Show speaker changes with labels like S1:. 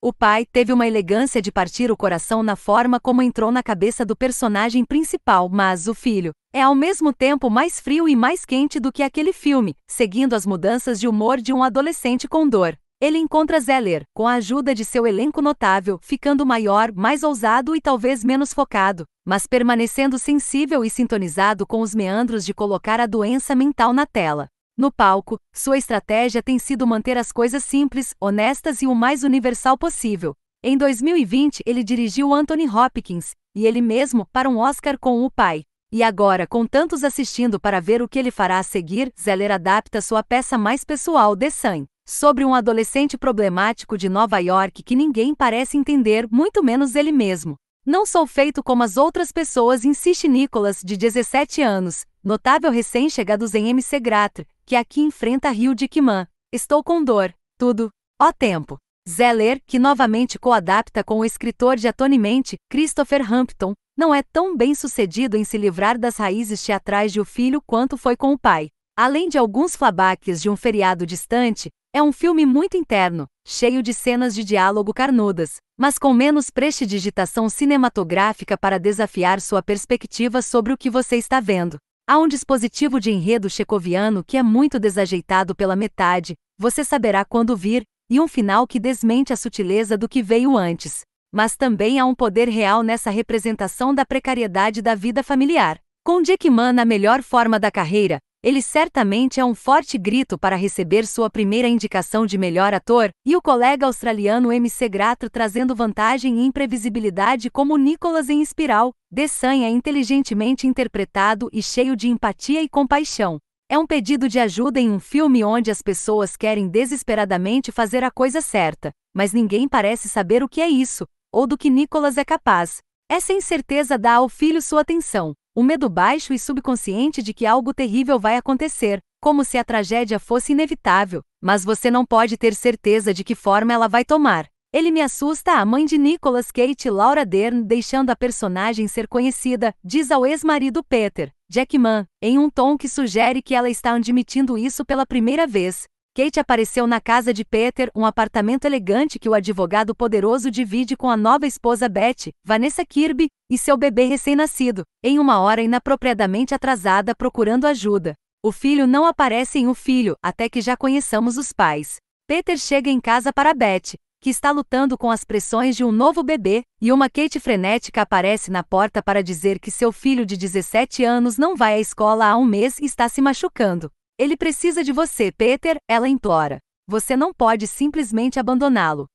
S1: O pai teve uma elegância de partir o coração na forma como entrou na cabeça do personagem principal, mas o filho é ao mesmo tempo mais frio e mais quente do que aquele filme, seguindo as mudanças de humor de um adolescente com dor. Ele encontra Zeller, com a ajuda de seu elenco notável, ficando maior, mais ousado e talvez menos focado, mas permanecendo sensível e sintonizado com os meandros de colocar a doença mental na tela. No palco, sua estratégia tem sido manter as coisas simples, honestas e o mais universal possível. Em 2020, ele dirigiu Anthony Hopkins, e ele mesmo, para um Oscar com o pai. E agora, com tantos assistindo para ver o que ele fará a seguir, Zeller adapta sua peça mais pessoal, The Sun, sobre um adolescente problemático de Nova York que ninguém parece entender, muito menos ele mesmo. Não sou feito como as outras pessoas, insiste Nicolas, de 17 anos, notável recém chegado em MC Gratre, que aqui enfrenta Rio de Kiman. Estou com dor. Tudo. Ó tempo. Zeller, que novamente coadapta com o escritor de Atonement, Christopher Hampton, não é tão bem sucedido em se livrar das raízes teatrais de O Filho quanto foi com o pai. Além de alguns flabaques de um feriado distante, é um filme muito interno, cheio de cenas de diálogo carnudas, mas com menos prestidigitação cinematográfica para desafiar sua perspectiva sobre o que você está vendo. Há um dispositivo de enredo checoviano que é muito desajeitado pela metade, você saberá quando vir, e um final que desmente a sutileza do que veio antes. Mas também há um poder real nessa representação da precariedade da vida familiar. Com Dick Mann na melhor forma da carreira, ele certamente é um forte grito para receber sua primeira indicação de melhor ator, e o colega australiano MC Grato trazendo vantagem e imprevisibilidade como Nicholas em Espiral, Dessanha é inteligentemente interpretado e cheio de empatia e compaixão. É um pedido de ajuda em um filme onde as pessoas querem desesperadamente fazer a coisa certa, mas ninguém parece saber o que é isso, ou do que Nicholas é capaz. Essa incerteza dá ao filho sua atenção o medo baixo e subconsciente de que algo terrível vai acontecer, como se a tragédia fosse inevitável, mas você não pode ter certeza de que forma ela vai tomar. Ele me assusta a mãe de Nicolas Kate Laura Dern deixando a personagem ser conhecida, diz ao ex-marido Peter, Jackman, em um tom que sugere que ela está admitindo isso pela primeira vez, Kate apareceu na casa de Peter, um apartamento elegante que o advogado poderoso divide com a nova esposa Beth, Vanessa Kirby, e seu bebê recém-nascido, em uma hora inapropriadamente atrasada procurando ajuda. O filho não aparece em O Filho, até que já conheçamos os pais. Peter chega em casa para Beth, que está lutando com as pressões de um novo bebê, e uma Kate frenética aparece na porta para dizer que seu filho de 17 anos não vai à escola há um mês e está se machucando. Ele precisa de você, Peter, ela implora. Você não pode simplesmente abandoná-lo.